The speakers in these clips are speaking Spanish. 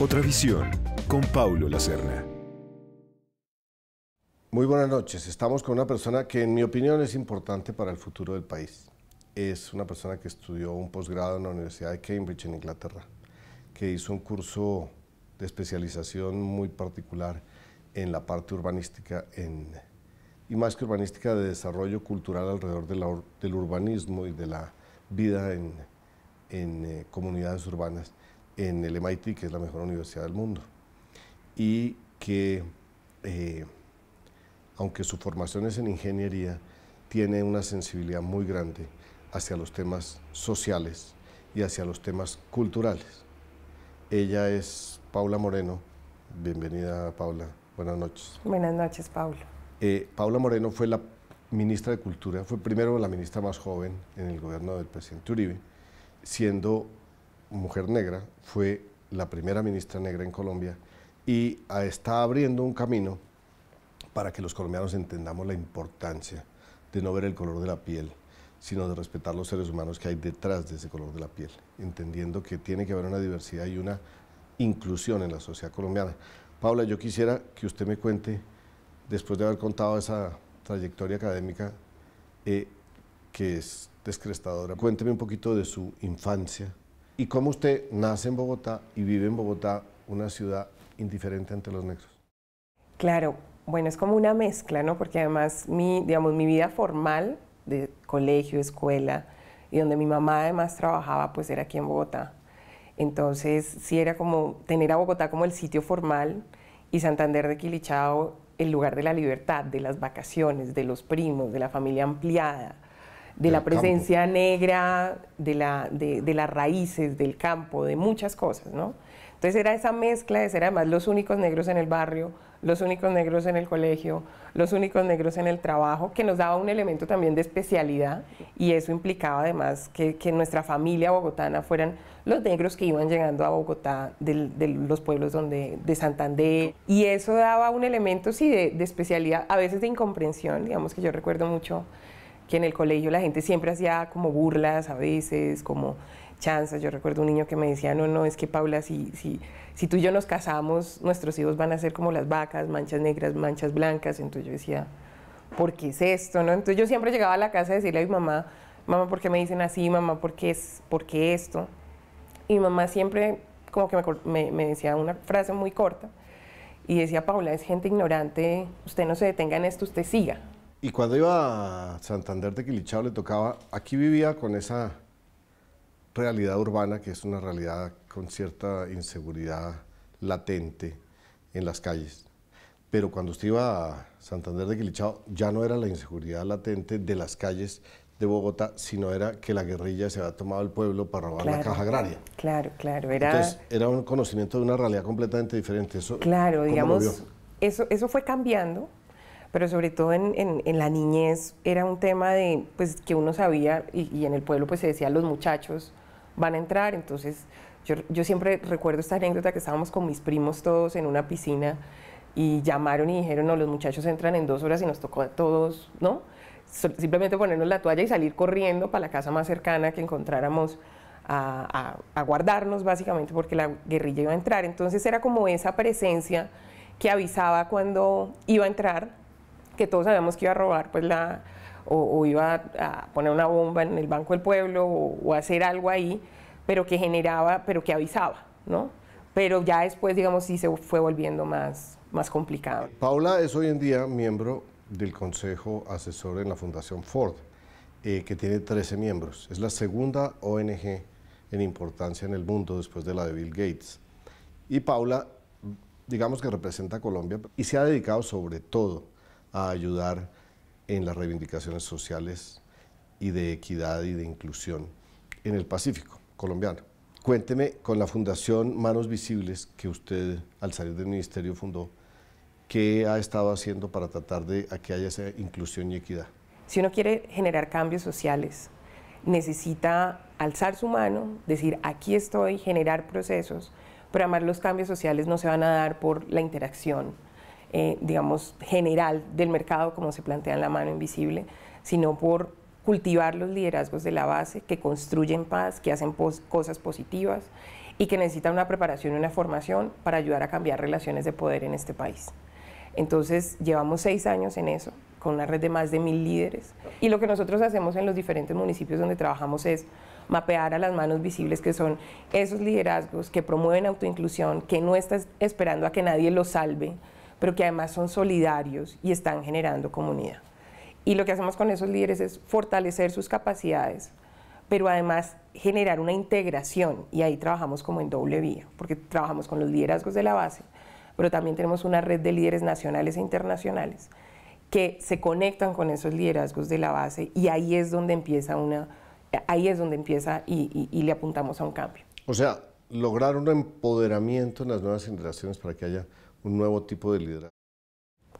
Otra visión con Paulo Lacerna. Muy buenas noches. Estamos con una persona que en mi opinión es importante para el futuro del país. Es una persona que estudió un posgrado en la Universidad de Cambridge en Inglaterra, que hizo un curso de especialización muy particular en la parte urbanística en, y más que urbanística de desarrollo cultural alrededor del urbanismo y de la vida en, eh, comunidades urbanas en el MIT, que es la mejor universidad del mundo, y que, eh, aunque su formación es en ingeniería, tiene una sensibilidad muy grande hacia los temas sociales y hacia los temas culturales. Ella es Paula Moreno. Bienvenida, Paula. Buenas noches. Buenas noches, Paula. Eh, Paula Moreno fue la ministra de Cultura, fue primero la ministra más joven en el gobierno del presidente Uribe, siendo mujer negra, fue la primera ministra negra en Colombia y está abriendo un camino para que los colombianos entendamos la importancia de no ver el color de la piel, sino de respetar los seres humanos que hay detrás de ese color de la piel, entendiendo que tiene que haber una diversidad y una inclusión en la sociedad colombiana. Paula, yo quisiera que usted me cuente, después de haber contado esa trayectoria académica, eh, que es descrestadora, cuénteme un poquito de su infancia, ¿Y cómo usted nace en Bogotá y vive en Bogotá, una ciudad indiferente ante los nexos? Claro, bueno, es como una mezcla, ¿no? Porque además mi, digamos, mi vida formal de colegio, escuela, y donde mi mamá además trabajaba, pues era aquí en Bogotá. Entonces, sí era como tener a Bogotá como el sitio formal y Santander de Quilichao el lugar de la libertad, de las vacaciones, de los primos, de la familia ampliada, de la presencia negra, de, la, de, las raíces, del campo, de muchas cosas, ¿no? Entonces era esa mezcla de ser además los únicos negros en el barrio, los únicos negros en el colegio, los únicos negros en el trabajo, que nos daba un elemento también de especialidad y eso implicaba además que, nuestra familia bogotana fueran los negros que iban llegando a Bogotá de, los pueblos donde, de Santander y eso daba un elemento sí de especialidad, a veces de incomprensión, digamos que yo recuerdo mucho que en el colegio la gente siempre hacía como burlas a veces, como chanzas. Yo recuerdo un niño que me decía, no, no, es que Paula, si, si, si tú y yo nos casamos, nuestros hijos van a ser como las vacas, manchas negras, manchas blancas. Entonces yo decía, ¿por qué es esto? ¿no? Entonces yo siempre llegaba a la casa a decirle a mi mamá, mamá, ¿por qué me dicen así? Mamá, ¿por qué, es, por esto? Y mi mamá siempre como que me decía una frase muy corta y decía, Paula, es gente ignorante, usted no se detenga en esto, usted siga. Y cuando iba a Santander de Quilichao le tocaba, aquí vivía con esa realidad urbana, que es una realidad con cierta inseguridad latente en las calles. Pero cuando usted iba a Santander de Quilichao ya no era la inseguridad latente de las calles de Bogotá, sino era que la guerrilla se había tomado el pueblo para robar la caja agraria. Claro, claro. Era... Entonces, era un conocimiento de una realidad completamente diferente. claro, digamos, eso, eso fue cambiando pero sobre todo en, en, la niñez era un tema de pues que uno sabía y, y, en el pueblo pues se decía los muchachos van a entrar, entonces yo, yo siempre recuerdo esta anécdota que estábamos con mis primos todos en una piscina y llamaron y dijeron, no, los muchachos entran en dos horas y nos tocó a todos, ¿no? Simplemente ponernos la toalla y salir corriendo para la casa más cercana que encontráramos a, a, a guardarnos, básicamente, porque la guerrilla iba a entrar. Entonces era como esa presencia que avisaba cuando iba a entrar que todos sabíamos que iba a robar, pues la, o, iba a poner una bomba en el Banco del Pueblo o, hacer algo ahí, pero que generaba, pero que avisaba, ¿no? Pero ya después, digamos, sí se fue volviendo más, más complicado. Paula es hoy en día miembro del Consejo Asesor en la Fundación Ford, eh, que tiene 13 miembros. Es la segunda ONG en importancia en el mundo después de la de Bill Gates. Y Paula, digamos que representa a Colombia y se ha dedicado sobre todo a ayudar en las reivindicaciones sociales y de equidad y de inclusión en el Pacífico colombiano. Cuénteme con la Fundación Manos Visibles que usted al salir del ministerio fundó, ¿qué ha estado haciendo para tratar de que haya esa inclusión y equidad? Si uno quiere generar cambios sociales, necesita alzar su mano, decir aquí estoy, generar procesos, pero además los cambios sociales no se van a dar por la interacción, eh, digamos, general del mercado, como se plantea en la mano invisible, sino por cultivar los liderazgos de la base que construyen paz, que hacen cosas positivas y que necesitan una preparación y una formación para ayudar a cambiar relaciones de poder en este país. Entonces, llevamos seis años en eso, con una red de más de mil líderes. Y lo que nosotros hacemos en los diferentes municipios donde trabajamos es mapear a las manos visibles que son esos liderazgos que promueven autoinclusión, que no estás esperando a que nadie los salve, pero que además son solidarios y están generando comunidad. Y lo que hacemos con esos líderes es fortalecer sus capacidades, pero además generar una integración y ahí trabajamos como en doble vía, porque trabajamos con los liderazgos de la base, pero también tenemos una red de líderes nacionales e internacionales que se conectan con esos liderazgos de la base y ahí es donde empieza una ahí es donde empieza y, y le apuntamos a un cambio. O sea, lograr un empoderamiento en las nuevas generaciones para que haya un nuevo tipo de liderazgo.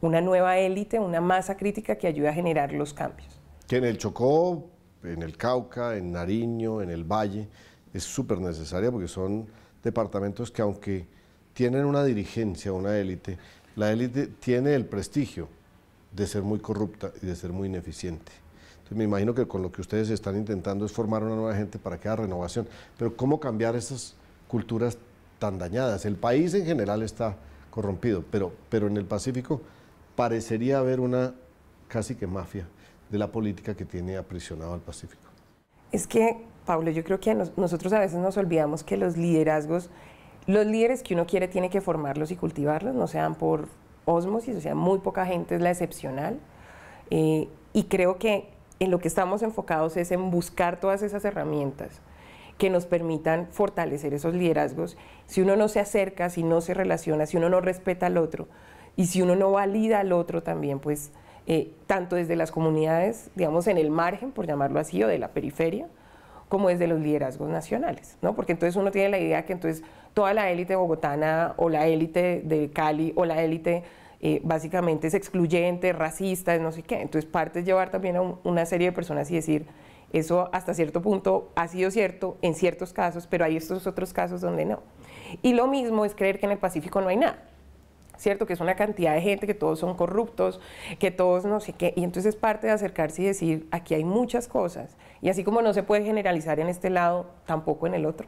Una nueva élite, una masa crítica que ayude a generar los cambios. Que en el Chocó, en el Cauca, en Nariño, en el Valle, es súper necesaria porque son departamentos que aunque tienen una dirigencia, una élite, la élite tiene el prestigio de ser muy corrupta y de ser muy ineficiente. Entonces me imagino que con lo que ustedes están intentando es formar una nueva gente para que haga renovación. Pero ¿cómo cambiar esas culturas tan dañadas? El país en general está corrompido, pero, pero en el Pacífico parecería haber una casi que mafia de la política que tiene aprisionado al Pacífico. Es que, Pablo, yo creo que nosotros a veces nos olvidamos que los liderazgos, los líderes que uno quiere tiene que formarlos y cultivarlos, no sean por osmosis, o sea, muy poca gente es la excepcional. Eh, y creo que en lo que estamos enfocados es en buscar todas esas herramientas que nos permitan fortalecer esos liderazgos. Si uno no se acerca, si no se relaciona, si uno no respeta al otro y si uno no valida al otro también, pues eh, tanto desde las comunidades, digamos, en el margen, por llamarlo así, o de la periferia, como desde los liderazgos nacionales, ¿no? Porque entonces uno tiene la idea que entonces toda la élite bogotana o la élite de Cali o la élite eh, básicamente es excluyente, racista, no sé qué. Entonces parte es llevar también a una serie de personas y decir, eso hasta cierto punto ha sido cierto en ciertos casos, pero hay estos otros casos donde no. Y lo mismo es creer que en el Pacífico no hay nada. ¿Cierto? Que es una cantidad de gente, que todos son corruptos, que todos no sé qué. Y entonces parte de acercarse y decir, aquí hay muchas cosas. Y así como no se puede generalizar en este lado, tampoco en el otro.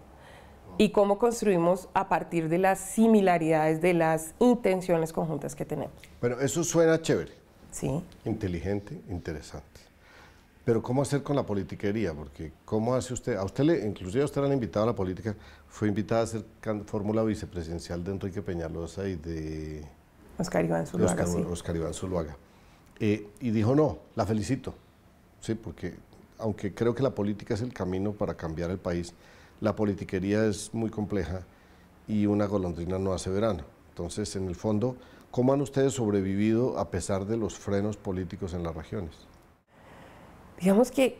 Y cómo construimos a partir de las similaridades, de las intenciones conjuntas que tenemos. Bueno, eso suena chévere. Sí. Inteligente, interesante. Pero ¿cómo hacer con la politiquería? Porque ¿cómo hace usted? A usted, le, inclusive a usted le han invitado a la política, fue invitada a ser fórmula vicepresidencial de Enrique Peñalosa y de... Oscar Iván Zuluaga. Iván Zuluaga. Eh, y dijo, no, la felicito. Sí, porque aunque creo que la política es el camino para cambiar el país, la politiquería es muy compleja y una golondrina no hace verano. Entonces, en el fondo, ¿cómo han ustedes sobrevivido a pesar de los frenos políticos en las regiones? Digamos que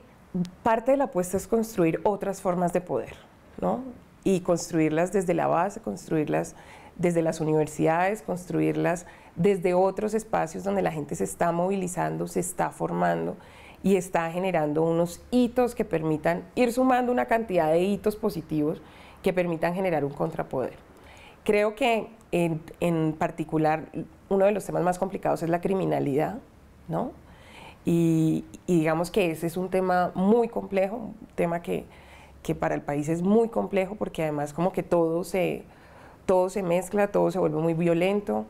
parte de la apuesta es construir otras formas de poder, ¿no? Y construirlas desde la base, construirlas desde las universidades, construirlas desde otros espacios donde la gente se está movilizando, se está formando y está generando unos hitos que permitan ir sumando una cantidad de hitos positivos que permitan generar un contrapoder. Creo que en, en particular uno de los temas más complicados es la criminalidad, ¿no? Y, digamos que ese es un tema muy complejo, un tema que, que, para el país es muy complejo porque además como que todo se, todo se mezcla, todo se vuelve muy violento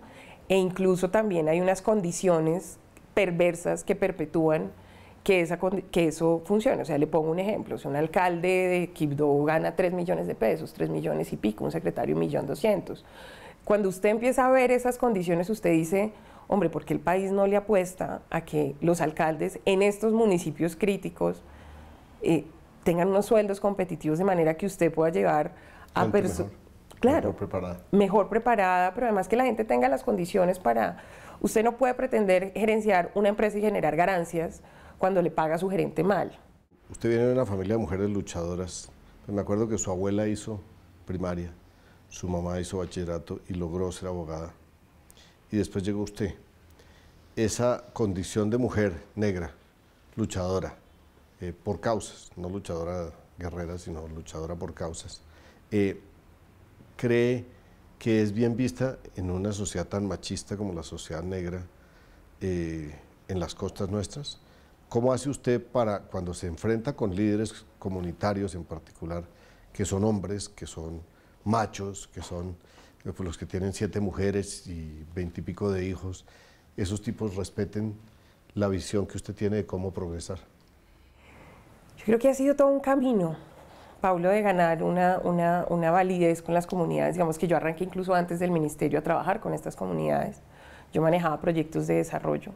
e incluso también hay unas condiciones perversas que perpetúan que, esa, que eso funcione. O sea, le pongo un ejemplo, si un alcalde de Quibdó gana 3 millones de pesos, 3 millones y pico, un secretario 1.200.000. Cuando usted empieza a ver esas condiciones, usted dice hombre, porque el país no le apuesta a que los alcaldes en estos municipios críticos eh, tengan unos sueldos competitivos de manera que usted pueda llegar a personas... Claro, mejor preparada. mejor preparada, pero además que la gente tenga las condiciones para... Usted no puede pretender gerenciar una empresa y generar ganancias cuando le paga su gerente mal. Usted viene de una familia de mujeres luchadoras. Pues me acuerdo que su abuela hizo primaria, su mamá hizo bachillerato y logró ser abogada y después llegó usted. Esa condición de mujer negra, luchadora, eh, por causas, no luchadora guerrera, sino luchadora por causas, eh, cree que es bien vista en una sociedad tan machista como la sociedad negra eh, en las costas nuestras. ¿Cómo hace usted para, cuando se enfrenta con líderes comunitarios en particular, que son hombres, que son machos, que son los que tienen siete mujeres y veintipico de hijos, esos tipos respeten la visión que usted tiene de cómo progresar. Yo creo que ha sido todo un camino, Pablo, de ganar una, una, una validez con las comunidades. Digamos que yo arranqué incluso antes del ministerio a trabajar con estas comunidades. Yo manejaba proyectos de desarrollo.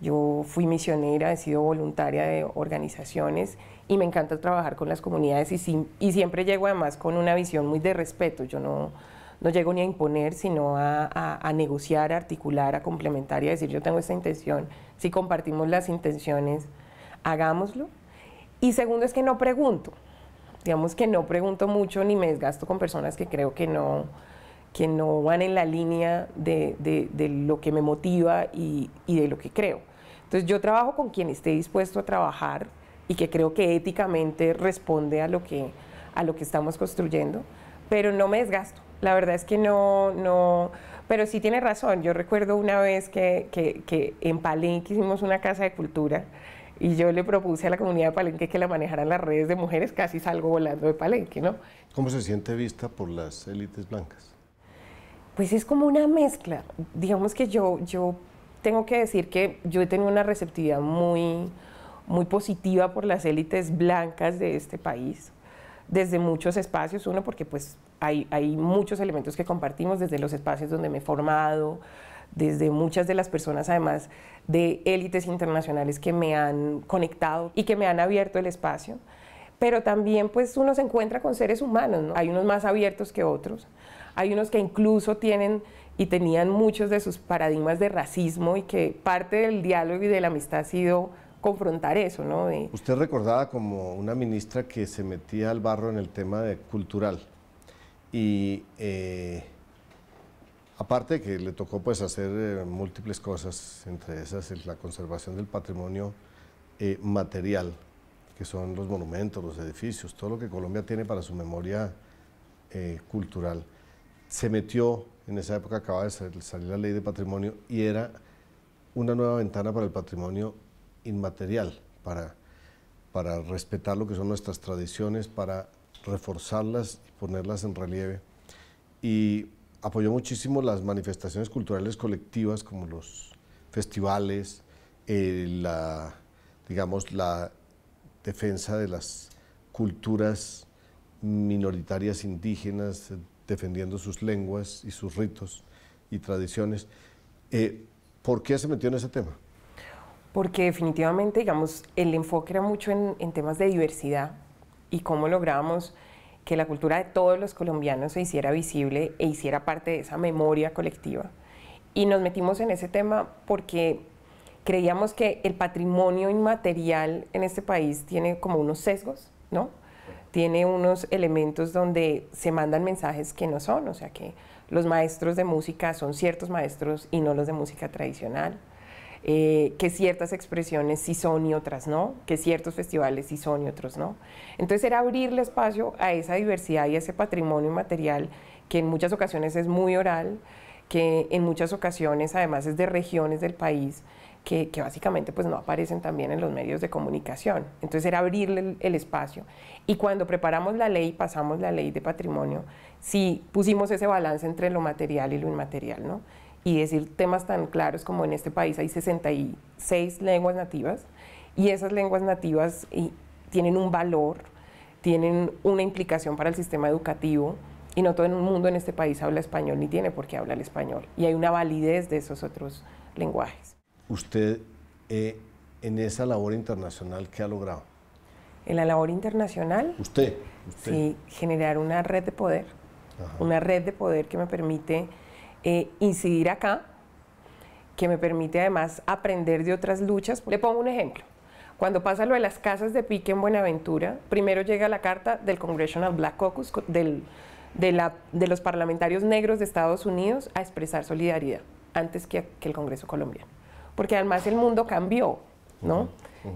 Yo fui misionera, he sido voluntaria de organizaciones y me encanta trabajar con las comunidades y, y siempre llego además con una visión muy de respeto. Yo no, no llego ni a imponer, sino a, negociar, a articular, a complementar y a decir yo tengo esta intención. Si compartimos las intenciones, hagámoslo. Y segundo es que no pregunto. Digamos que no pregunto mucho ni me desgasto con personas que creo que no, que no van en la línea de, lo que me motiva y, de lo que creo. Entonces yo trabajo con quien esté dispuesto a trabajar y que creo que éticamente responde a lo que, a lo que estamos construyendo, pero no me desgasto. La verdad es que no, no, pero sí tiene razón. Yo recuerdo una vez que, que, en Palenque hicimos una casa de cultura y yo le propuse a la comunidad de Palenque que la manejaran las redes de mujeres, casi salgo volando de Palenque, ¿no? ¿Cómo se siente vista por las élites blancas? Pues es como una mezcla. Digamos que yo, yo tengo que decir que yo he tenido una receptividad muy, muy positiva por las élites blancas de este país, desde muchos espacios. Uno, porque pues hay, muchos elementos que compartimos desde los espacios donde me he formado, desde muchas de las personas además de élites internacionales que me han conectado y que me han abierto el espacio, pero también pues uno se encuentra con seres humanos, hay unos más abiertos que otros, hay unos que incluso tienen y tenían muchos de sus paradigmas de racismo y que parte del diálogo y de la amistad ha sido confrontar eso, Usted recordaba como una ministra que se metía al barro en el tema de cultural y eh, aparte que le tocó pues hacer eh, múltiples cosas, entre esas la conservación del patrimonio eh, material, que son los monumentos, los edificios, todo lo que Colombia tiene para su memoria cultural. Se metió, en esa época acaba de salir la ley de patrimonio y era una nueva ventana para el patrimonio inmaterial, para, para respetar lo que son nuestras tradiciones, para reforzarlas y ponerlas en relieve. Y apoyó muchísimo las manifestaciones culturales colectivas como los festivales, eh, la, digamos, la defensa de las culturas minoritarias indígenas, eh, defendiendo sus lenguas y sus ritos y tradiciones. Eh, ¿Por qué se metió en ese tema? Porque definitivamente, digamos, el enfoque era mucho en temas de diversidad, y cómo logramos que la cultura de todos los colombianos se hiciera visible e hiciera parte de esa memoria colectiva. Y nos metimos en ese tema porque creíamos que el patrimonio inmaterial en este país tiene como unos sesgos, ¿no? Tiene unos elementos donde se mandan mensajes que no son, o sea que los maestros de música son ciertos maestros y no los de música tradicional eh, que ciertas expresiones sí son y otras no, que ciertos festivales sí son y otros no. Entonces era abrirle espacio a esa diversidad y a ese patrimonio material que en muchas ocasiones es muy oral, que en muchas ocasiones además es de regiones del país que, básicamente pues no aparecen también en los medios de comunicación. Entonces era abrirle el, espacio. Y cuando preparamos la ley, pasamos la ley de patrimonio, sí pusimos ese balance entre lo material y lo inmaterial, ¿no? y decir temas tan claros como en este país hay 66 lenguas nativas y esas lenguas nativas tienen un valor, tienen una implicación para el sistema educativo y no todo el mundo en este país habla español ni tiene por qué hablar español y hay una validez de esos otros lenguajes. Usted eh, en esa labor internacional qué ha logrado. En la labor internacional. Usted. Sí, generar una red de poder, una red de poder que me permite eh, incidir acá, que me permite además aprender de otras luchas. Le pongo un ejemplo. Cuando pasa lo de las casas de pique en Buenaventura, primero llega la carta del Congressional Black Caucus, de, los parlamentarios negros de Estados Unidos, a expresar solidaridad, antes que, el Congreso colombiano. Porque además el mundo cambió, ¿no?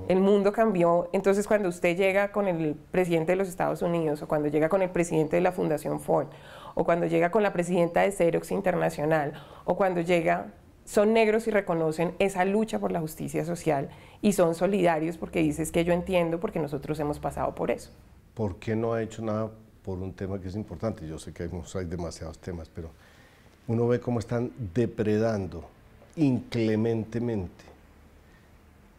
El mundo cambió. Entonces, cuando usted llega con el presidente de los Estados Unidos o cuando llega con el presidente de la Fundación Ford o cuando llega con la presidenta de Xerox Internacional o cuando llega son negros y reconocen esa lucha por la justicia social y son solidarios porque dices que yo entiendo porque nosotros hemos pasado por eso. ¿Por qué no ha hecho nada por un tema que es importante? Yo sé que hay demasiados temas, pero uno ve cómo están depredando inclementemente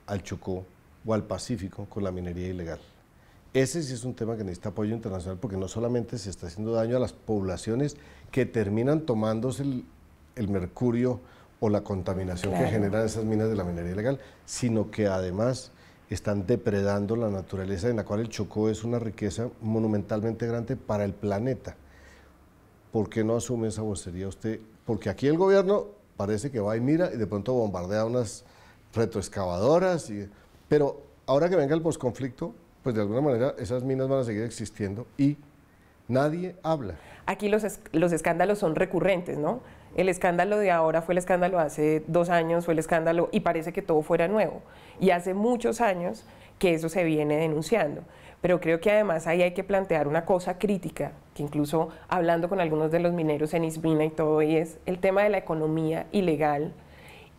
al Chocó o al Pacífico con la minería ilegal. Ese sí es un tema que necesita apoyo internacional porque no solamente se está haciendo daño a las poblaciones que terminan tomándose el, mercurio o la contaminación que generan esas minas de la minería ilegal, sino que además están depredando la naturaleza en la cual el Chocó es una riqueza monumentalmente grande para el planeta. ¿Por qué no asume esa vocería usted? Porque aquí el gobierno parece que va y mira y de pronto bombardea unas retroexcavadoras y pero ahora que venga el posconflicto, pues de alguna manera esas minas van a seguir existiendo y nadie habla. Aquí los, escándalos son recurrentes, ¿no? El escándalo de ahora fue el escándalo hace dos años, fue el escándalo y parece que todo fuera nuevo. Y hace muchos años que eso se viene denunciando. Pero creo que además ahí hay que plantear una cosa crítica, que incluso hablando con algunos de los mineros en Isbina y todo, y es el tema de la economía ilegal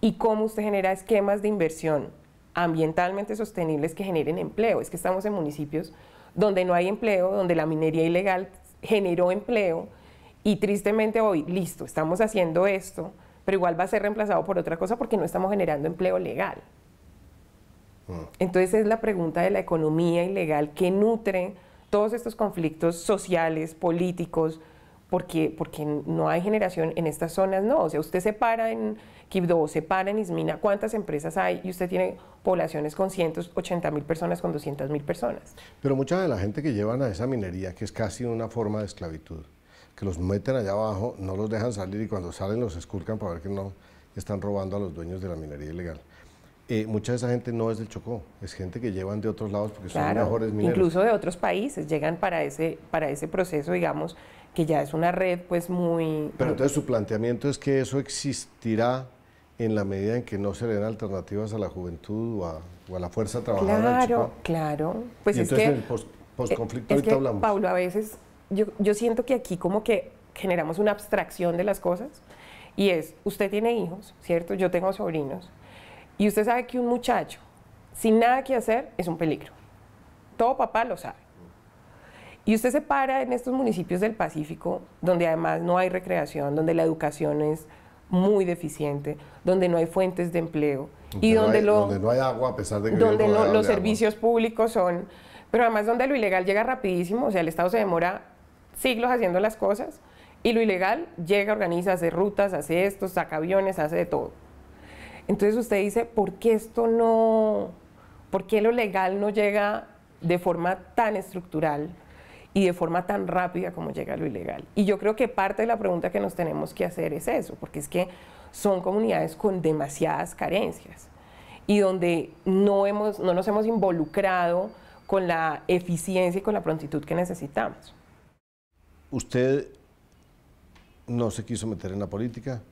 y cómo usted genera esquemas de inversión ambientalmente sostenibles que generen empleo. Es que estamos en municipios donde no hay empleo, donde la minería ilegal generó empleo y tristemente hoy, listo, estamos haciendo esto, pero igual va a ser reemplazado por otra cosa porque no estamos generando empleo legal. Mm. Entonces es la pregunta de la economía ilegal que nutre todos estos conflictos sociales, políticos, porque, porque no hay generación en estas zonas, no. O sea, usted se para en Quibdó, se para en Ismina, ¿cuántas empresas hay? Y usted tiene poblaciones con 180 mil personas, con 200 mil personas. Pero mucha de la gente que llevan a esa minería, que es casi una forma de esclavitud, que los meten allá abajo, no los dejan salir y cuando salen los esculcan para ver que no están robando a los dueños de la minería ilegal. Eh, mucha de esa gente no es del Chocó, es gente que llevan de otros lados porque son mejores mineros. Incluso de otros países llegan para ese, para ese proceso, digamos, que ya es una red pues muy... Pero entonces su planteamiento es que eso existirá en la medida en que no se le den alternativas a la juventud o a, la fuerza trabajadora. Claro, claro. Pues entonces en el post, eh, postconflicto es que, hablamos. a veces yo, yo siento que aquí como que generamos una abstracción de las cosas y es, usted tiene hijos, ¿cierto? Yo tengo sobrinos y usted sabe que un muchacho sin nada que hacer es un peligro. Todo papá lo sabe. Y usted se para en estos municipios del Pacífico, donde además no hay recreación, donde la educación es muy deficiente, donde no hay fuentes de empleo y donde, hay agua a pesar de los servicios públicos son, pero además donde lo ilegal llega rapidísimo, o sea, el Estado se demora siglos haciendo las cosas y lo ilegal llega, organiza, hace rutas, hace esto, saca aviones, hace de todo. Entonces usted dice, ¿por qué esto no, por qué lo legal no llega de forma tan estructural? y de forma tan rápida como llega lo ilegal. Y yo creo que parte de la pregunta que nos tenemos que hacer es eso, porque es que son comunidades con demasiadas carencias y donde no, hemos, no nos hemos involucrado con la eficiencia y con la prontitud que necesitamos. Usted no se quiso meter en la política.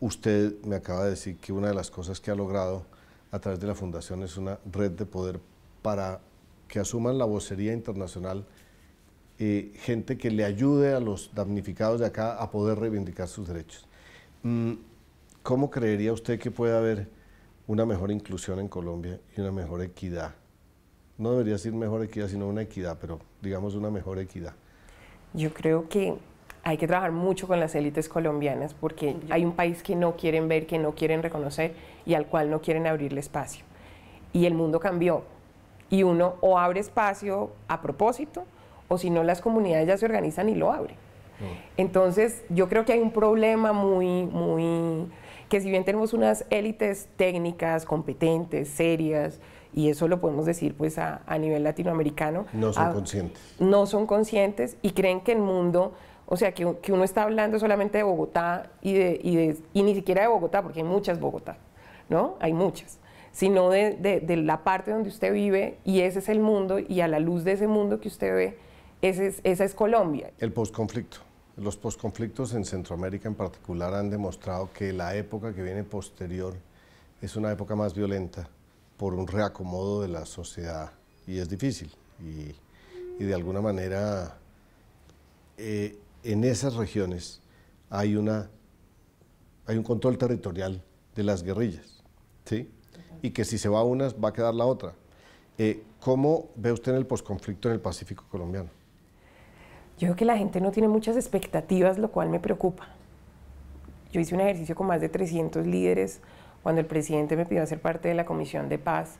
Usted me acaba de decir que una de las cosas que ha logrado a través de la Fundación es una red de poder para que asuman la vocería internacional eh, gente que le ayude a los damnificados de acá a poder reivindicar sus derechos. Mm, ¿Cómo creería usted que puede haber una mejor inclusión en Colombia y una mejor equidad? No debería decir mejor equidad, sino una equidad, pero digamos una mejor equidad. Yo creo que hay que trabajar mucho con las élites colombianas porque hay un país que no quieren ver, que no quieren reconocer y al cual no quieren abrirle espacio. Y el mundo cambió. Y uno o abre espacio a propósito o si no las comunidades ya se organizan y lo abren. Entonces, yo creo que hay un problema muy, muy, que si bien tenemos unas élites técnicas, competentes, serias, y eso lo podemos decir pues a, nivel latinoamericano. No son conscientes. No son conscientes y creen que el mundo, o sea, que, uno está hablando solamente de Bogotá y, de, y, ni siquiera de Bogotá, porque hay muchas Bogotá, ¿no? Hay muchas sino de la parte donde usted vive y ese es el mundo y a la luz de ese mundo que usted ve, esa es Colombia. El posconflicto, Los postconflictos en Centroamérica en particular han demostrado que la época que viene posterior es una época más violenta por un reacomodo de la sociedad y es difícil. Y, de alguna manera eh, en esas regiones hay, una, hay un control territorial de las guerrillas, ¿sí? Y que si se va una, va a quedar la otra. Eh, ¿Cómo ve usted en el posconflicto en el Pacífico colombiano? Yo creo que la gente no tiene muchas expectativas, lo cual me preocupa. Yo hice un ejercicio con más de 300 líderes cuando el presidente me pidió hacer parte de la Comisión de Paz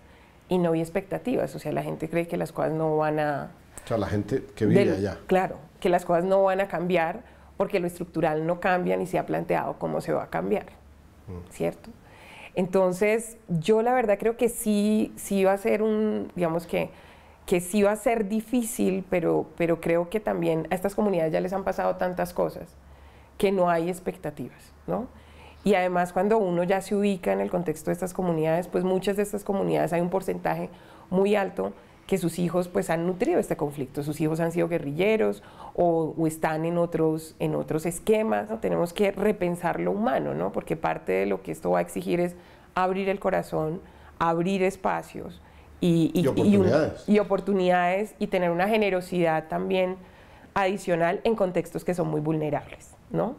y no vi expectativas. O sea, la gente cree que las cosas no van a... O sea, la gente que vive allá. Claro, que las cosas no van a cambiar porque lo estructural no cambia ni se ha planteado cómo se va a cambiar. Mm. ¿Cierto? Entonces, yo la verdad creo que sí, sí va a ser un, digamos que que sí va a ser difícil, pero, creo que también a estas comunidades ya les han pasado tantas cosas que no hay expectativas, Y además cuando uno ya se ubica en el contexto de estas comunidades, pues muchas de estas comunidades hay un porcentaje muy alto que sus hijos pues han nutrido este conflicto, sus hijos han sido guerrilleros o, están en otros, en otros esquemas, tenemos que repensar lo humano, ¿no? porque parte de lo que esto va a exigir es abrir el corazón, abrir espacios, y, y, oportunidades. y, oportunidades. y tener una generosidad también adicional en contextos que son muy vulnerables, ¿no?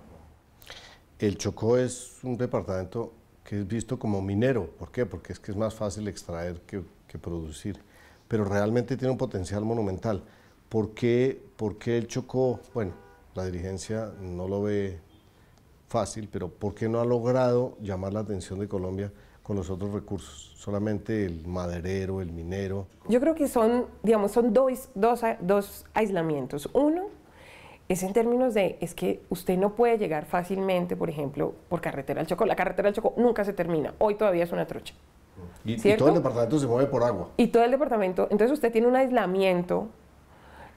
El Chocó es un departamento que es visto como minero. ¿Por qué? Porque es que es más fácil extraer que, producir. Pero realmente tiene un potencial monumental. ¿Por qué, ¿Por qué el Chocó? Bueno, la dirigencia no lo ve fácil, pero ¿por qué no ha logrado llamar la atención de Colombia? con los otros recursos, solamente el maderero, el minero. Yo creo que son, digamos, son dos, dos aislamientos. Uno es en términos de, es que usted no puede llegar fácilmente, por ejemplo, por carretera al Chocó. La carretera al Chocó nunca se termina, hoy todavía es una trocha. Y, y, todo el departamento se mueve por agua. Y todo el departamento. Entonces usted tiene un aislamiento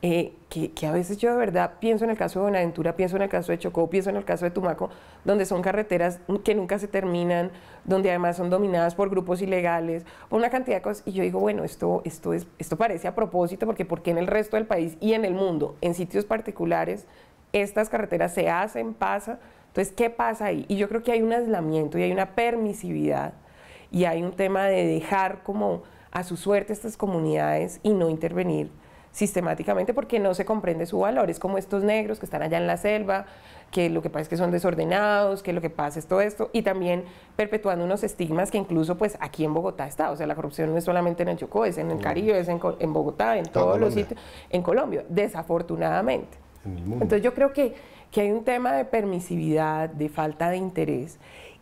eh, que, a veces yo de verdad pienso en el caso de Buenaventura, pienso en el caso de Chocó, pienso en el caso de Tumaco, donde son carreteras que nunca se terminan, donde además son dominadas por grupos ilegales, por una cantidad de cosas. Y yo digo, bueno, esto, esto, esto parece a propósito, porque ¿por en el resto del país y en el mundo, en sitios particulares, estas carreteras se hacen, pasa? Entonces, ¿qué pasa ahí? Y yo creo que hay un aislamiento y hay una permisividad y hay un tema de dejar como a su suerte estas comunidades y no intervenir sistemáticamente porque no se comprende su valor. Es como estos negros que están allá en la selva, que lo que pasa es que son desordenados, que lo que pasa es todo esto, y también perpetuando unos estigmas que incluso pues aquí en Bogotá está. O sea, la corrupción no es solamente en el Chocó, es en el Caribe, es en, Bogotá, en todos los sitios, en Colombia, desafortunadamente. Entonces yo creo que, que hay un tema de permisividad, de falta de interés.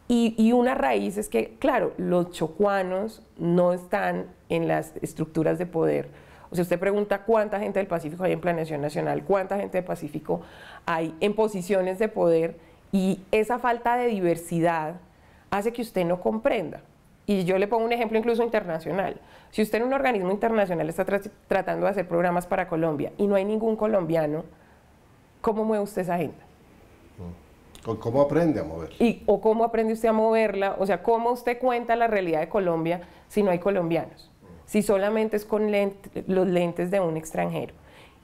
Y, y, una raíz es que, claro, los chocuanos no están en las estructuras de poder o sea, usted pregunta cuánta gente del Pacífico hay en planeación nacional, cuánta gente del Pacífico hay en posiciones de poder y esa falta de diversidad hace que usted no comprenda. Y yo le pongo un ejemplo incluso internacional. Si usted en un organismo internacional está tratando de hacer programas para Colombia y no hay ningún colombiano, ¿cómo mueve usted esa agenda? Mm. ¿Cómo aprende a moverla? Y, ¿O cómo aprende usted a moverla? O sea, ¿cómo usted cuenta la realidad de Colombia si no hay colombianos? si solamente es con los lentes de un extranjero.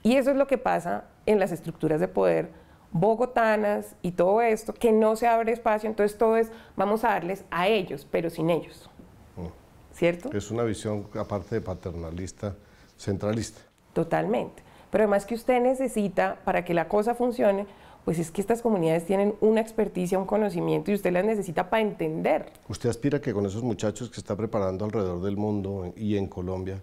Y eso es lo que pasa en las estructuras de poder bogotanas y todo esto, que no se abre espacio, entonces todo es, vamos a darles a ellos, pero sin ellos. Mm. ¿Cierto? Es una visión, aparte de paternalista, centralista. Totalmente. Pero además que usted necesita, para que la cosa funcione, pues es que estas comunidades tienen una experticia, un conocimiento y usted las necesita para entender. ¿Usted aspira que con esos muchachos que está preparando alrededor del mundo y en Colombia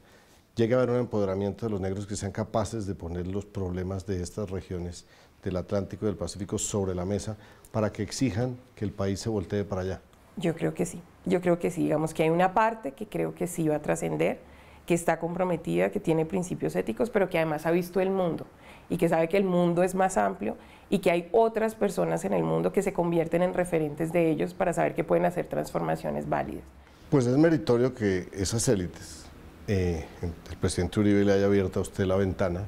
llegue a haber un empoderamiento de los negros que sean capaces de poner los problemas de estas regiones del Atlántico y del Pacífico sobre la mesa para que exijan que el país se voltee para allá? Yo creo que sí, yo creo que sí, digamos que hay una parte que creo que sí va a trascender, que está comprometida, que tiene principios éticos, pero que además ha visto el mundo y que sabe que el mundo es más amplio y que hay otras personas en el mundo que se convierten en referentes de ellos para saber que pueden hacer transformaciones válidas. Pues es meritorio que esas élites, eh, el presidente Uribe le haya abierto a usted la ventana,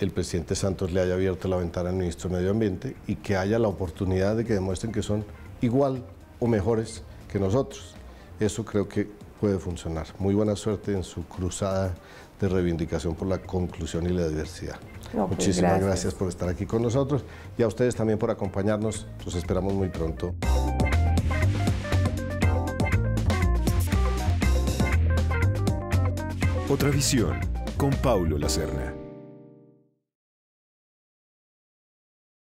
el presidente Santos le haya abierto la ventana al ministro de Medio Ambiente y que haya la oportunidad de que demuestren que son igual o mejores que nosotros. Eso creo que puede funcionar. Muy buena suerte en su cruzada de reivindicación por la conclusión y la diversidad. Muchísimas gracias. gracias por estar aquí con nosotros y a ustedes también por acompañarnos. Los esperamos muy pronto. Otra visión con Paulo Lacerna.